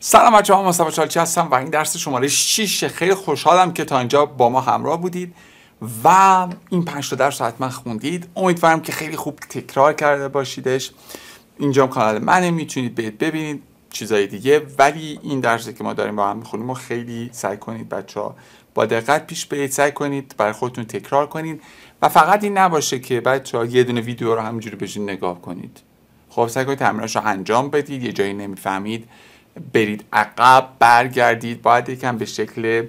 سلام بچه ها مصطفی چالچی هستم و این درس شماره 6 خیلی خوشحالم که تا اینجا با ما همراه بودید و این 5 تا درس رو حتما خوندید امیدوارم که خیلی خوب تکرار کرده باشیدش اینجا کانال منه میتونید بهت ببینید چیزای دیگه ولی این درسی که ما داریم با هم میخونیم رو خیلی سعی کنید بچه ها با دقت پیش برید سعی کنید برای خودتون تکرار کنید و فقط این نباشه که بچه یه دونه ویدیو رو همینجوری بشین نگاه کنید خب سعی کنید رو انجام بدید یه جایی نمیفهمید برید عقب برگردید باید یکم به شکل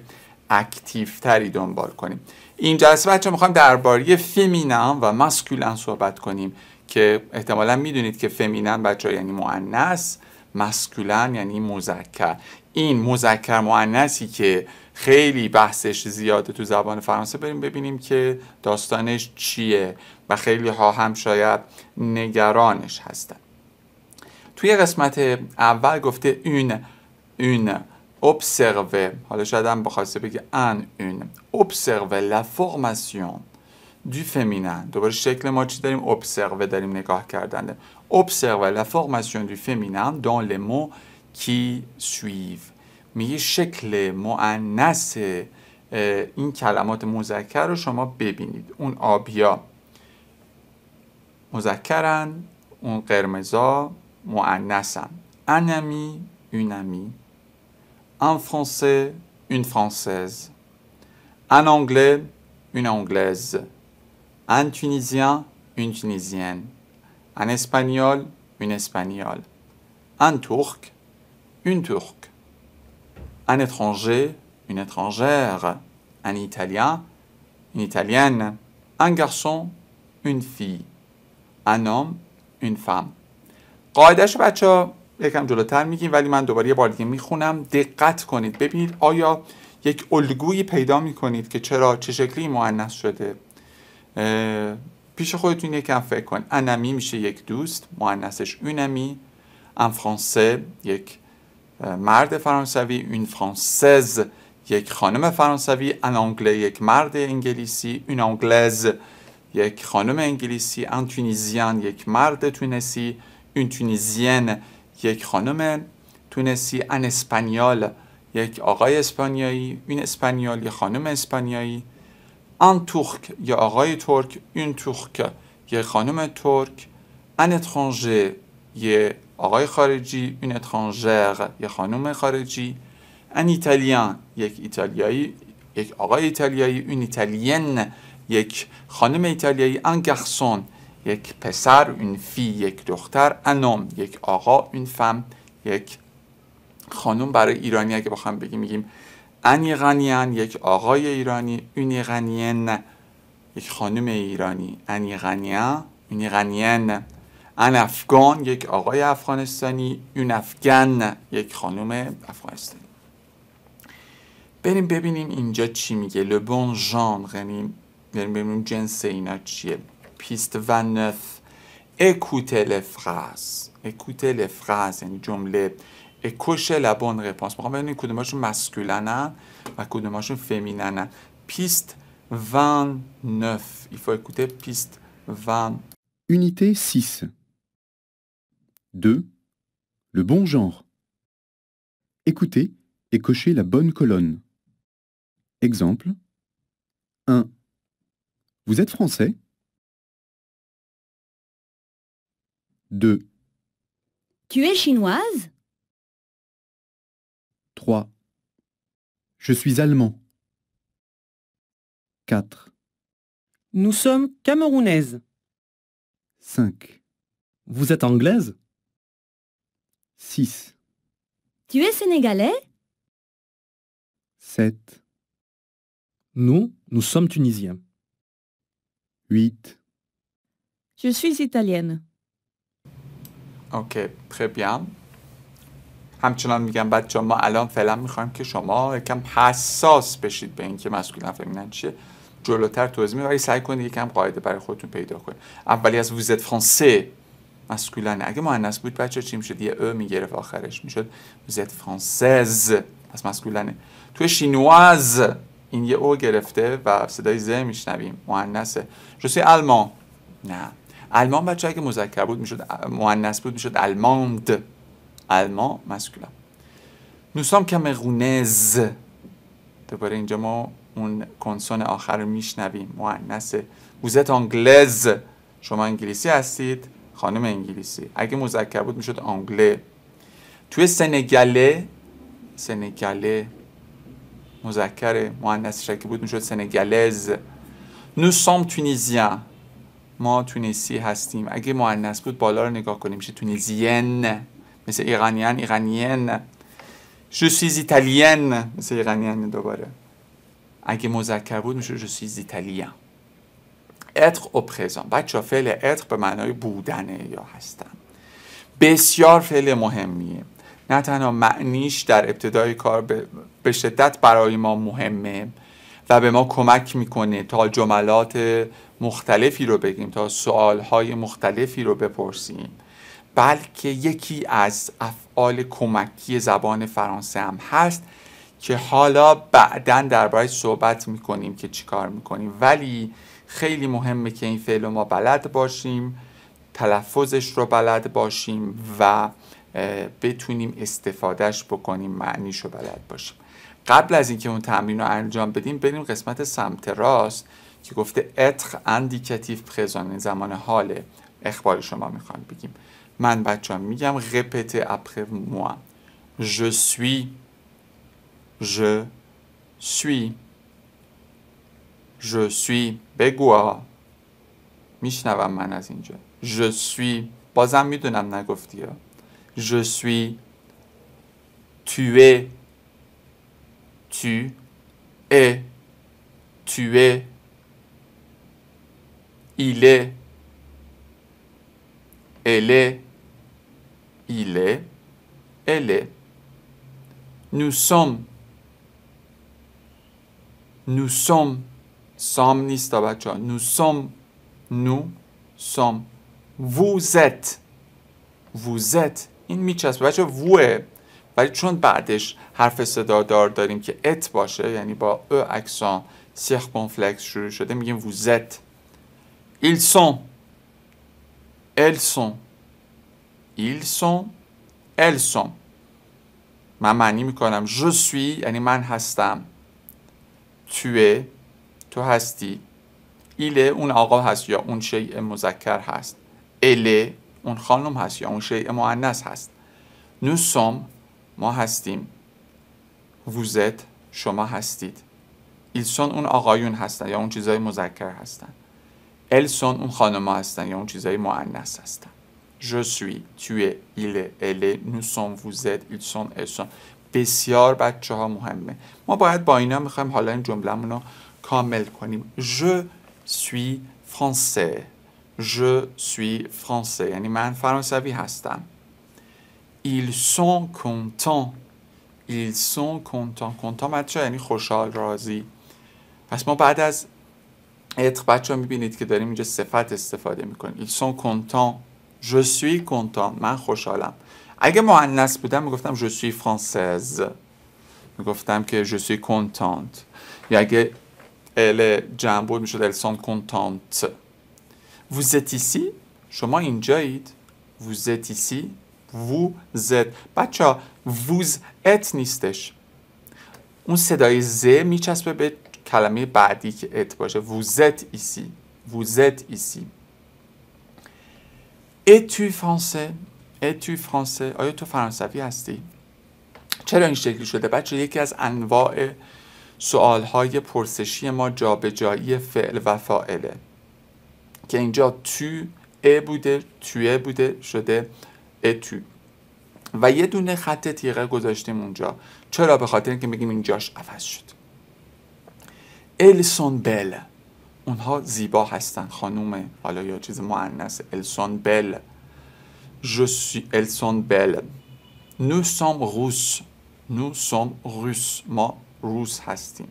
اکتیف تری دنبال کنیم این جلسه بچه میخوایم درباره فمینم و ماسکولن صحبت کنیم که احتمالا میدونید که فمینن بچه یعنی معنیس مسکولن یعنی مذکر این مذکر معنیسی که خیلی بحثش زیاده تو زبان فرانسه بریم ببینیم که داستانش چیه و خیلی ها هم شاید نگرانش هستن توی قسمت اول گفته اون اون observer حالا شاید هم بخواسته بگه ان اون observer la formation du féminin دوباره شکل ما چی داریم observer داریم نگاه کردن observer la formation du féminin dans les mots qui suivent میگه شکل معنس این کلمات مذکر رو شما ببینید اون آبیا مذکرن اون قرمزا un ami une amie un français une française un anglais une anglaise un tunisien une tunisienne un espagnol une espagnole un turc une turque un étranger une étrangère un italien une italienne un garçon une fille un homme une femme قاعدش بچه ها یکم جلوتر میگیم ولی من دوباره یه بار دیگه میخونم دقت کنید ببینید آیا یک الگویی پیدا میکنید که چرا چه شکلی معنیس شده پیش خودتون یکم فکر کن انمی میشه یک دوست معنیسش اونمی ان فرانسه یک مرد فرانسوی اون فرانسز یک خانم فرانسوی ان انگلی یک مرد انگلیسی اون انگلز یک خانم انگلیسی ان تونیزیان یک مرد تونسی اون تونیزین یک خانم تونسی ان اسپانیال یک آقای اسپانیایی این اسپانیال یک خانم اسپانیایی ان تورک یا آقای ترک این تورک یک خانم ترک ان اترانجه یک آقای خارجی این اترانژر یه خانم خارجی ان ایتالیان یک ایتالیایی یک آقای ایتالیایی این ایتالین یک خانم ایتالیایی ان گرسون یک پسر این فی یک دختر انام یک آقا این فم یک خانوم برای ایرانی اگه بخوام بگیم میگیم انی یک آقای ایرانی اونی یک خانم ایرانی انی غنیا اونی ان افغان یک آقای افغانستانی اون افغان یک خانم افغانستانی بریم ببینیم اینجا چی میگه لبون ژان یعنی بریم ببینیم جنس اینا چیه piste 29. Écoutez les phrases. Écoutez les phrases, et cochez la bonne réponse. masculine, de hein? féminine. Hein? Piste 29. Il faut écouter piste 20. Unité 6. 2. Le bon genre. Écoutez et cochez la bonne colonne. Exemple 1. Vous êtes français 2. Tu es chinoise 3. Je suis allemand. 4. Nous sommes camerounaises. 5. Vous êtes anglaise 6. Tu es sénégalais 7. Nous, nous sommes tunisiens. 8. Je suis italienne. اوکی خیلی بیام همچنان میگم بچه ما الان فعلا میخوایم که شما یکم حساس بشید به اینکه مسئولین فمینن چیه جلوتر توضیح میدم ولی سعی کنید یکم قاعده برای خودتون پیدا کنید اولی از ویزت فرانسه مسکولن اگه مؤنث بود بچه چی میشد یه ا میگرفت آخرش میشد ویزت فرانسز از مسکولنه توی شینواز این یه او گرفته و صدای ز میشنویم مؤنثه جسی آلمان نه المان بچه که مذکر بود میشد مؤنث بود میشد الماند المان مسکولم نوسام کمرونز دوباره اینجا ما اون کنسون آخر رو میشنویم مؤنث بوزت انگلز شما انگلیسی هستید خانم انگلیسی اگه مذکر بود میشد انگلی توی سنگله سنگله مذکر مؤنثش که بود میشد سنگلز نوسام تونیزیان ما تونسی هستیم اگه مؤنث بود بالا رو نگاه کنیم میشه تونیزین مثل ایرانیان جو جوسیز ایتالیین مثل ایرانیان دوباره اگه مذکر بود میشه جوسیز ایتالین اتق او با بچه فعل اتر به معنای بودنه یا هستن بسیار فعل مهمیه نه تنها معنیش در ابتدای کار به شدت برای ما مهمه و به ما کمک میکنه تا جملات مختلفی رو بگیم تا سوالهای مختلفی رو بپرسیم بلکه یکی از افعال کمکی زبان فرانسه هم هست که حالا بعدا درباره صحبت میکنیم که چیکار میکنیم ولی خیلی مهمه که این فعل ما بلد باشیم تلفظش رو بلد باشیم و بتونیم استفادهش بکنیم معنیش رو بلد باشیم قبل از اینکه اون تمرین رو انجام بدیم بریم قسمت سمت راست که گفته اتخ اندیکتیف پرزان زمان حال اخبار شما میخوام بگیم من بچه هم میگم رپته اپر موا je suis je suis je suis بگو میشنوم من از اینجا je suis بازم میدونم نگفتی je suis tu es tu es, tu es, il est, elle est, il est, elle est. Nous sommes, nous sommes, sommes nous sommes, nous sommes. Vous êtes, vous êtes, in michas, vous êtes, ولی چون بعدش حرف صدادار داریم که ات باشه یعنی با او اکسان کنفلکس شروع شده میگیم ووزت ایلسون ایلسون ایلسون ایلسون من معنی میکنم جو سوی یعنی من هستم توه تو هستی ایله اون آقا هست یا اون شیء مذکر هست اله اون خانم هست یا اون شیء مؤنث هست نو ما هستیم ووزت شما هستید ایلسون اون آقایون هستن یا اون چیزای مذکر هستن السون اون خانما هستن یا اون چیزای معنیس هستن Je suis, tu es, il est, elle est, nous sommes, vous êtes, ils sont, elles sont. بسیار بچه ها مهمه ما باید با اینا میخوایم حالا این جمله رو کامل کنیم Je suis français Je suis français یعنی من فرانسوی هستم ils sont contents. Ils sont contents. Contents بچه یعنی خوشحال راضی پس ما بعد از être بچه ها میبینید که داریم اینجا صفت استفاده میکنیم ils sont contents je suis content من خوشحالم اگه معنیس بودم میگفتم je suis française میگفتم که je suis content یا اگه ال جمع بود میشد elles sont contentes vous êtes ici شما اینجایید vous êtes ici وو زد بچه ها ووز ات نیستش اون صدای ز میچسبه به کلمه بعدی که ات باشه ووزت ایسی ووزت ایسی اتو فرانسه اتو فرانسه آیا تو فرانسوی هستی؟ چرا این شکلی شده؟ بچه یکی از انواع های پرسشی ما جابجایی فعل و فائله که اینجا تو ا بوده توه بوده شده اتو و یه دونه خط تیغه گذاشتیم اونجا چرا به خاطر اینکه میگیم اینجاش عوض شد السون بل اونها زیبا هستن خانومه حالا یا چیز معنیس السون بل السون بل نو سام روس نو سام روس ما روس هستیم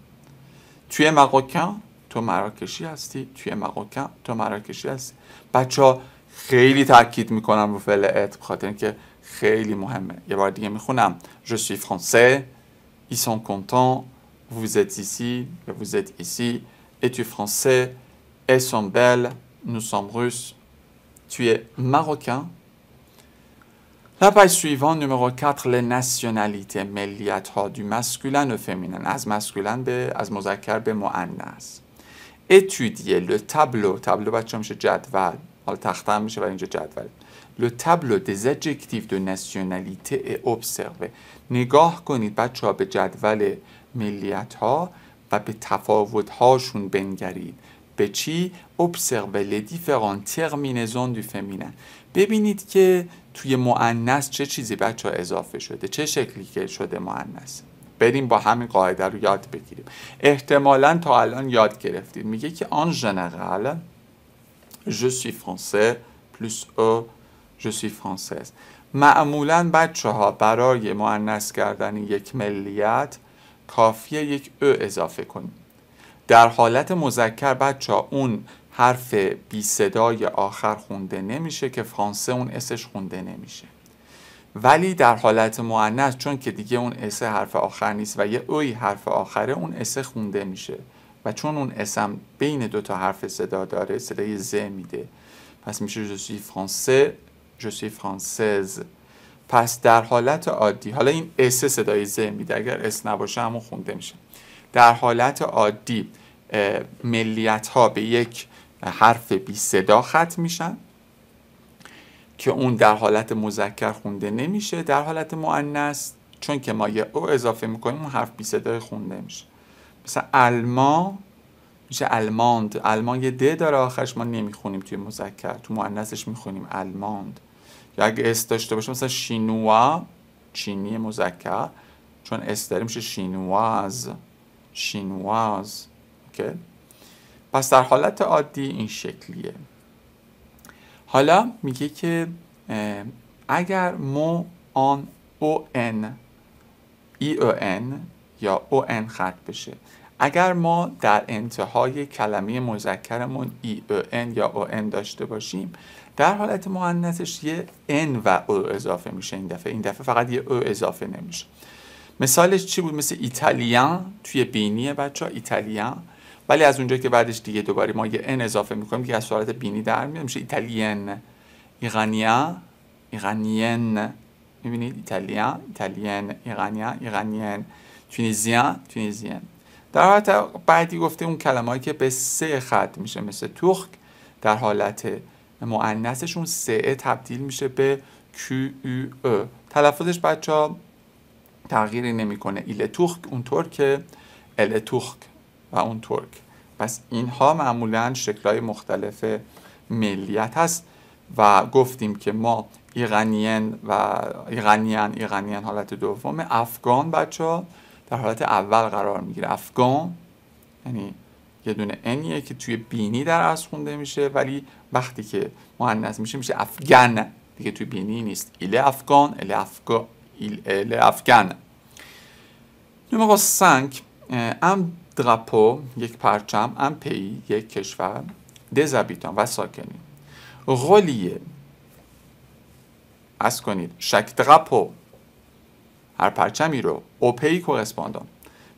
توی مراکن تو مراکشی هستی توی مراکن تو مراکشی هستی بچه ها je suis français ils sont contents vous êtes ici vous êtes ici et tu es français elles sont belles nous sommes russes tu es marocain la page suivante, numéro 4, les nationalités, ملیت ها du masculin au féminin, از masculin به از مذکر به مؤنث. étudier le tableau, tableau بچه میشه جدول حالا هم میشه و اینجا جدول لو تابلو دز اجکتیو دو نگاه کنید بچه ها به جدول ملیت ها و به تفاوت هاشون بنگرید. به چی؟ observe لی فران terminaisons دو ببینید که توی مؤنث چه چیزی بچه اضافه شده. چه شکلی که شده مؤنث بریم با همین قاعده رو یاد بگیریم. احتمالا تا الان یاد گرفتید. میگه که آن جنرال je suis français plus او je suis française معمولا بچه ها برای معنیس کردن یک ملیت کافیه یک او اضافه کنیم در حالت مذکر بچه ها اون حرف بی صدای آخر خونده نمیشه که فرانسه اون اسش خونده نمیشه ولی در حالت معنیس چون که دیگه اون اسه حرف آخر نیست و یه اوی حرف آخره اون اسه خونده میشه و چون اون اسم بین دو تا حرف صدا داره صدای ز میده پس میشه سوی فرانسه سوی فرانسز پس در حالت عادی حالا این اس صدای ز میده اگر اس نباشه همون خونده میشه در حالت عادی ملیت ها به یک حرف بی صدا ختم میشن که اون در حالت مذکر خونده نمیشه در حالت مؤنث چون که ما یه او اضافه میکنیم اون حرف بی صدای خونده میشه مثلا آلمان، میشه الماند آلمان یه د داره آخرش ما نمیخونیم توی مذکر تو مؤنثش میخونیم الماند یا اگه اس داشته باشه مثلا شینوا چینی مذکر چون اس داره میشه شینواز شینواز اوکی پس در حالت عادی این شکلیه حالا میگه که اگر مو آن او ان ای او ان یا او ان بشه اگر ما در انتهای کلمه مذکرمون ای او ان یا او ان داشته باشیم در حالت مؤنثش یه ان و او اضافه میشه این دفعه این دفعه فقط یه او اضافه نمیشه مثالش چی بود مثل ایتالیان توی بینی بچه ها ایتالیان ولی از اونجا که بعدش دیگه دوباره ما یه ان اضافه میکنیم که از صورت بینی در میاد میشه ایتالیان، ایرانیا ایرانیان. میبینید ایتالیان، ایتالیان، ایرانیا ایرانیان، تونیزیان تونیزیان در حالت بعدی گفته اون کلمه که به سه خط میشه مثل توخک در حالت معنسشون سه تبدیل میشه به Q او تلفظش بچه ها تغییری نمیکنه ایل توخک اون که ال توخک و اون ترک پس اینها معمولا شکلهای مختلف ملیت هست و گفتیم که ما ایرانیان و ایرانیان ایرانیان حالت دوم افغان بچه ها در حالت اول قرار میگیره افغان یعنی یه دونه انیه که توی بینی در از خونده میشه ولی وقتی که مهندس میشه میشه افغان دیگه توی بینی نیست ایل افغان ال افغان ایل افغان نمیقا 5 ام درپو یک پرچم ام پی یک کشور دزابیتان و ساکنین غلیه از کنید شک درپو هر پرچمی رو اوپیک و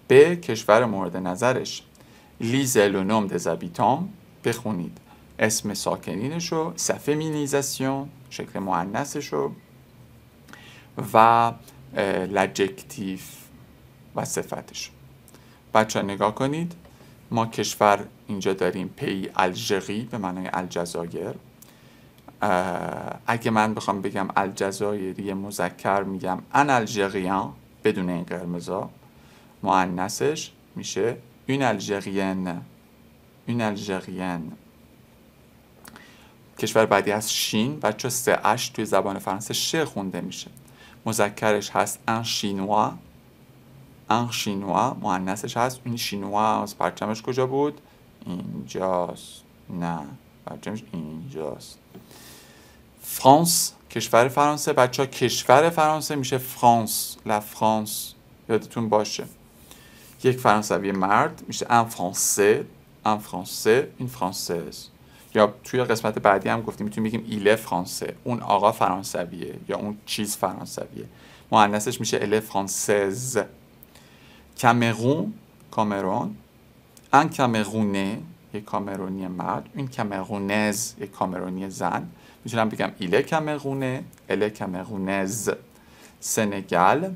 به کشور مورد نظرش لیزلونوم دزابیتام بخونید اسم ساکنینش رو مینیزاسیون شکل مؤنثش رو و لجکتیف و صفتش بچه نگاه کنید ما کشور اینجا داریم پی الژری به معنای الجزایر اگه من بخوام بگم الجزایری مذکر میگم ان الجریان بدون این قرمزا معنسش میشه این الجریان این الجریان کشور بعدی از شین بچه سه اش توی زبان فرانسه ش خونده میشه مذکرش هست ان شینوا ان شینوا معنسش هست این شینوا از پرچمش کجا بود اینجاست نه پرچمش اینجاست فرانس کشور فرانسه بچه ها کشور فرانسه میشه فرانس لا فرانس یادتون باشه یک فرانسوی مرد میشه ان فرانسه ان فرانسه این فرانسز یا توی قسمت بعدی هم گفتیم میتونیم بگیم ایله فرانسه اون آقا فرانسویه یا اون چیز فرانسویه مهندسش میشه ال فرانسز کامرون کامرون ان کامرونه یک کامرونی مرد این کامرونز یک کامرونی زن میتونم بگم ایله کمرونه اله کمرونز سنگل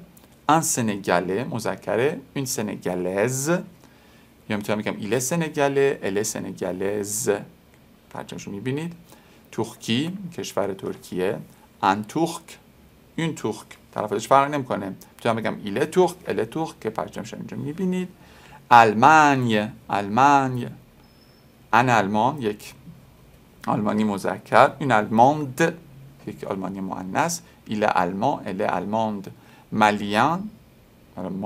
ان سنگله مزکره این سنگلز یا میتونم بگم ایله سنگله اله سنگلز پرچمش رو میبینید ترکی کشور ترکیه ان ترک این ترک تلفظش فرق نمیکنه میتونم بگم ایله ترک اله ترک که پرچمش اینجا میبینید المانی المانی ان المان یک Allemagne Mozakar, une Allemande, Allemagne Moannas, il est allemand, elle est allemande. Malien, un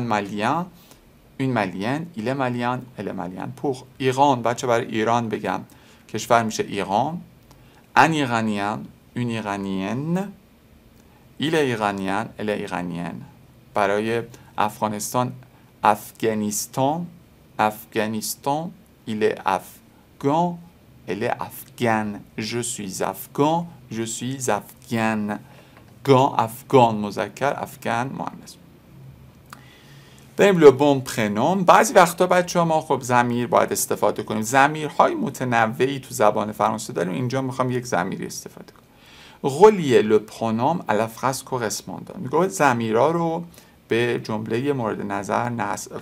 Malien, une Malienne, il est Malien, elle est Malienne. Pour Iran, Iran, برای je بگم کشور میشه l'Iran, un Iranien, une Iranienne, il est Iranien, elle est Iranienne. برای Afghanistan, Afghanistan, Afghanistan, il est Af... afghan elle est afghane je suis afghan je suis afghane گان افغان مذکر افغان مؤنث بریم لو پرنوم بعضی وقتا بچه ما خب زمیر باید استفاده کنیم های متنوعی تو زبان فرانسه داریم اینجا میخوام یک زمیری استفاده کنم غلیه لو پرنوم الافغس کورسپاندان میگه ها رو به جمله مورد نظر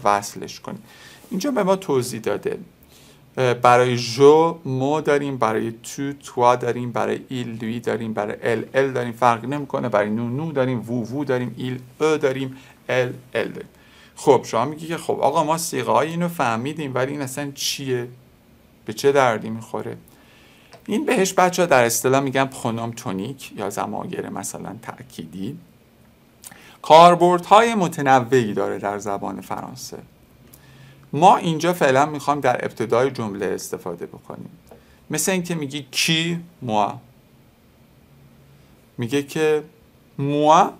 وصلش کنیم اینجا به ما توضیح داده برای جو مو داریم برای تو توا داریم برای ایل لوی داریم برای ال ال داریم فرق نمیکنه برای نو نو داریم وو وو داریم ایل او داریم ال ال خب شما میگی که خب آقا ما سیغه های اینو فهمیدیم ولی این اصلا چیه به چه دردی میخوره این بهش بچه ها در اصطلاح میگن تونیک یا زماگر مثلا تأکیدی کاربردهای های متنوعی داره در زبان فرانسه ما اینجا فعلا میخوام در ابتدای جمله استفاده بکنیم مثل اینکه میگی کی موا میگه که موا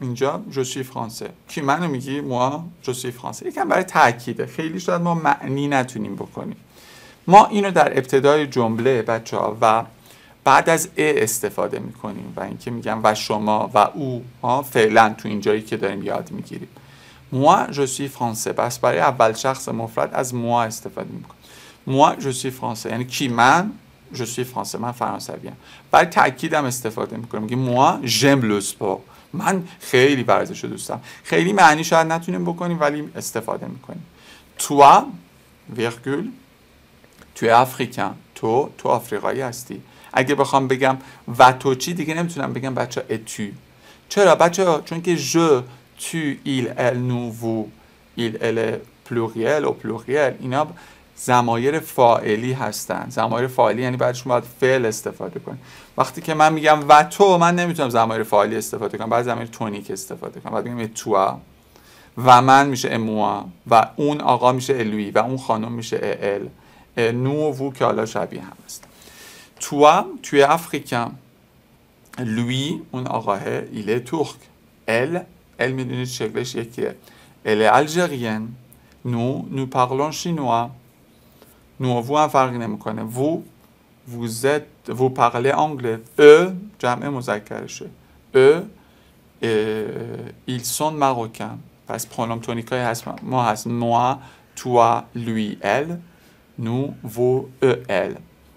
اینجا جوسی فرانسه کی منو میگی موا جوسی فرانسه یکم برای تاکیده خیلی شاید ما معنی نتونیم بکنیم ما اینو در ابتدای جمله بچه ها و بعد از ا استفاده میکنیم و اینکه میگم و شما و او ها فعلا تو اینجایی که داریم یاد میگیریم Moi, je suis français. پس برای اول شخص مفرد از moi استفاده میکنه. Moi, je suis français. یعنی کی من؟ je suis français. من فرانسویم. برای هم استفاده میکنه. میگه moi j'aime le sport. من خیلی ورزش دوستم. خیلی معنی شاید نتونیم بکنیم ولی استفاده میکنیم. تو ویرگول tu es تو تو آفریقایی هستی. اگه بخوام بگم و تو چی دیگه نمیتونم بگم بچه اتو چرا بچه چون که tu, il, ال, nous, vous, ایل elle, pluriel و pluriel اینا زمایر فاعلی هستن زمایر فاعلی یعنی بعدشون باید فعل استفاده کنیم وقتی که من میگم و تو من نمیتونم زمایر فاعلی استفاده کنم بعد زمایر تونیک استفاده کنم بعد میگم تو و من میشه اموا و اون آقا میشه الوی و اون خانم میشه ال نو وو که حالا شبیه هم است تو توی افریکم لوی اون آقاه ایله توخ ال میدونید دونید شکلش یکیه اله الژقین نو نو پاقلون نو وو هم فرقی نمیکنه و وو زد وو پاقلی انگلی او جمع مذکرشه او ایلسون مغوکن پس پرانوم های هست ما هست نو تو لوی ال نو وو ال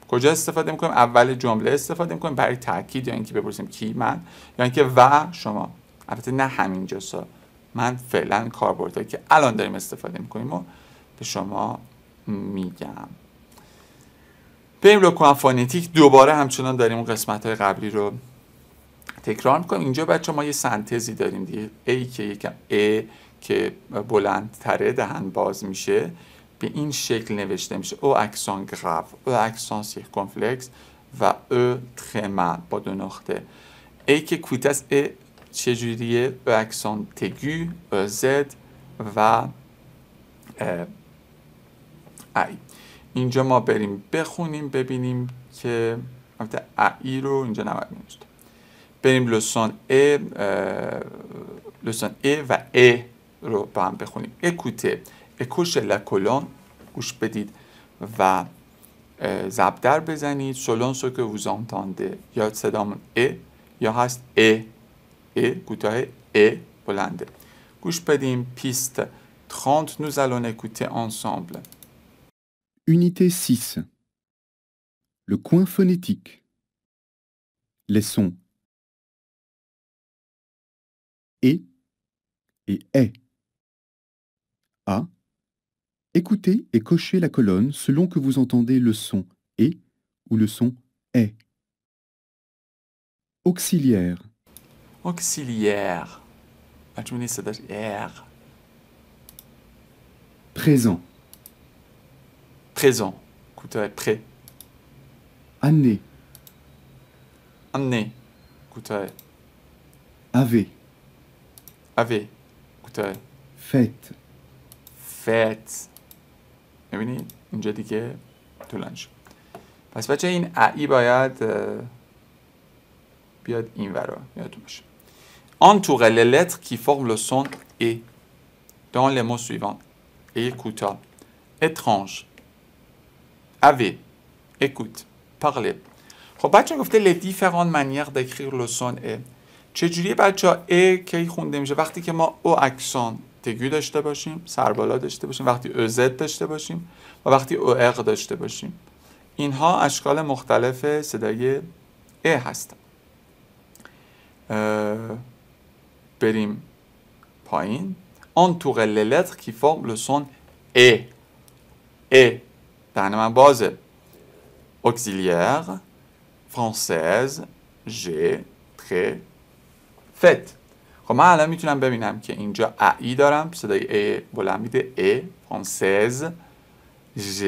کجا استفاده میکنیم اول جمله استفاده میکنیم برای تاکید یا اینکه بپرسیم کی من یا اینکه و شما البته نه همینجا سا من فعلا کاربردهایی که الان داریم استفاده میکنیم و به شما میگم بریم لوکوان دوباره همچنان داریم اون قسمت های قبلی رو تکرار میکنم اینجا بچه ما یه سنتزی داریم دیگه ای که یکم ای که بلندتره دهن باز میشه به این شکل نوشته میشه او اکسان گراف او اکسان کنفلکس و او e تخمه با دو نقطه ای که کوتاست ای چجوریه اکسان تگو، زد و ای اینجا ما بریم بخونیم ببینیم که البته ای رو اینجا نباید نوشت بریم لسان ا لسان ای و ای رو با هم بخونیم اکوته اکوش لکولان گوش بدید و زبدر بزنید سولون سو که وزانتانده یا صدامون ای یا هست ای et, écoutez et polande. couche piste 30 nous allons écouter ensemble Unité 6 Le coin phonétique Les sons et et est. A. Écoutez et cochez la colonne selon que vous entendez le son et ou le son est. Auxiliaire. Auxiliaire. Administrateur. Présent. Présent. Écoutez, euh, prêt. Année. Année. Écoutez. Euh, Ave. Ave. Écoutez. Euh, Fête. Fête. ببینید eh اینجا parce que شد پس بچه این باید بیاد y ورا یادتون باشه entourez les lettres qui forment le son دان dans les mots suivants. Écouta, étrange, avait, écoute, خب بچه گفته لدی فران منیق d'écrire لو سون e چجوری بچه ها ای کی خونده میشه وقتی که ما او اکسان تگو داشته باشیم سربالا داشته باشیم وقتی زد داشته باشیم و وقتی او اق داشته باشیم اینها اشکال مختلف صدای ا هستن بریم پایین آن تو لتر کی فوق لسون ا ا دهن من بازه اکزیلیر فرانسیز j'ai فت خب من الان میتونم ببینم که اینجا ای دارم صدای ا بلند میده ا فرانسز ژ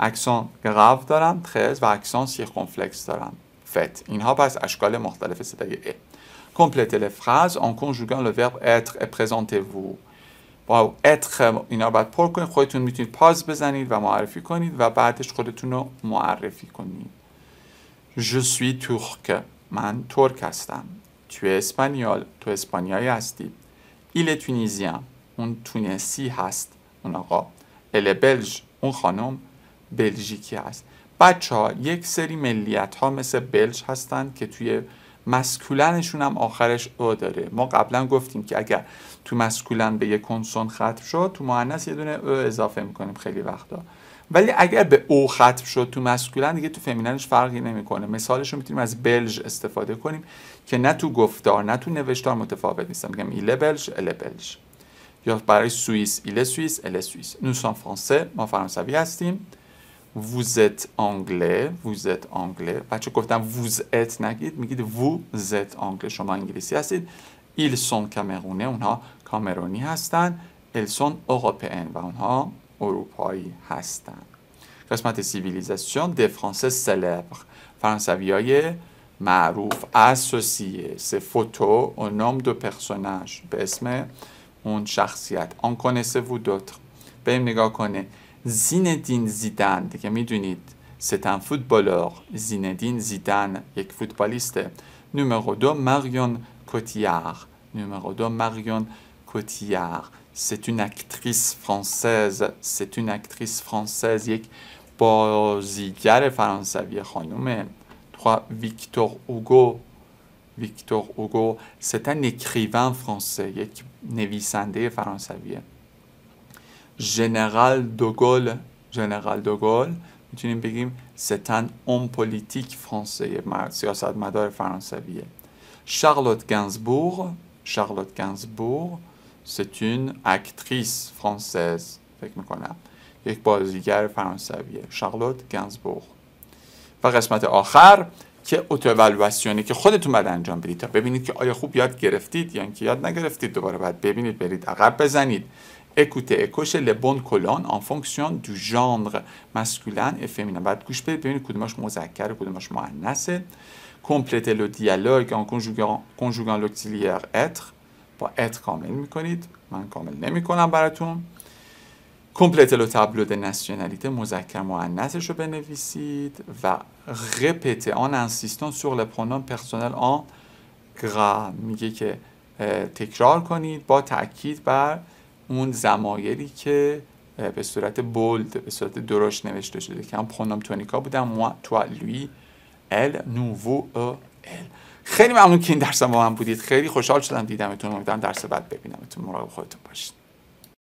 اکسان غف دارم خز و اکسان سیرکونفلکس دارم فت اینها پس اشکال مختلف صدای ا Complétez les phrases en conjuguant le verbe être présentez-vous. با être, اینا باید پر کنید خودتون میتونید پاز بزنید و معرفی کنید و بعدش خودتون رو معرفی کنید Je suis turc من ترک هستم تو اسپانیال تو اسپانیایی هستی ایل تونیزیان اون تونسی هست اون آقا ال بلژ اون خانم بلژیکی هست بچه ها یک سری ملیت ها مثل بلژ هستند که توی مسکولنشون هم آخرش او داره ما قبلا گفتیم که اگر تو مسکولن به یه کنسون ختم شد تو مؤنث یه دونه او اضافه میکنیم خیلی وقتا ولی اگر به او ختم شد تو مسکولن دیگه تو فمیننش فرقی نمیکنه مثالش رو میتونیم از بلژ استفاده کنیم که نه تو گفتار نه تو نوشتار متفاوت نیستم. میگم ایله بلژ ال بلژ یا برای سوئیس ایله سوئیس ال سوئیس نوسان فرانسه ما فرانسوی هستیم Vous êtes anglais, vous êtes anglais. vous êtes anglais. vous êtes anglais. Ils sont camerounais. Ils sont européens. Ils sont européens. Ils sont européens. classe des civilisations, des Français célèbres. Français vieux, Marouf, associé ces photos au nombre de personnages. Besme, nom de en connaissez On connaissez vous d'autres. Zinedine Zidane, vous le c'est un footballeur. Zinedine Zidane, est footballiste. Numéro 2, Marion Cotillard. Numéro 2, Marion Cotillard. C'est une actrice française. C'est une actrice française, un poésieur français. Je vais Victor Hugo. Victor Hugo, c'est un écrivain français, un écrivain français. ژنرال دوگل ژنرال دوگل میتونیم بگیم ستن اون پولیتیک فرانسه مدار فرانسویه شارلوت گنزبور شارلوت گنزبورگ ستون اکتریس فرانسز فکر میکنم یک بازیگر فرانسویه شارلوت گنزبورگ و قسمت آخر که اوتوالواسیونه که خودتون باید انجام بدید تا ببینید که آیا خوب یاد گرفتید یا یعنی اینکه یاد نگرفتید دوباره باید ببینید برید عقب بزنید Écoutez, et les bonnes colonnes en fonction du genre masculin et féminin بعد گوش بدید ببینید کدومش مذکر و کدومش مؤنثه complétez le dialogue en conjuguant, conjuguant l'auxiliaire être با être کامل میکنید من کامل نمیکنم براتون Complétez le tableau de nationalité مذکر مؤنثش رو بنویسید و répétez en insistant sur le pronom personnel en gras میگه که تکرار کنید با تاکید بر اون زمایلی که به صورت بولد به صورت درشت نوشته شده که هم تونیکا بودم موا تو لوی ال نوو ال خیلی ممنون که این درس با من بودید خیلی خوشحال شدم دیدمتون امیدوارم درس بعد ببینمتون مراقب خودتون باشید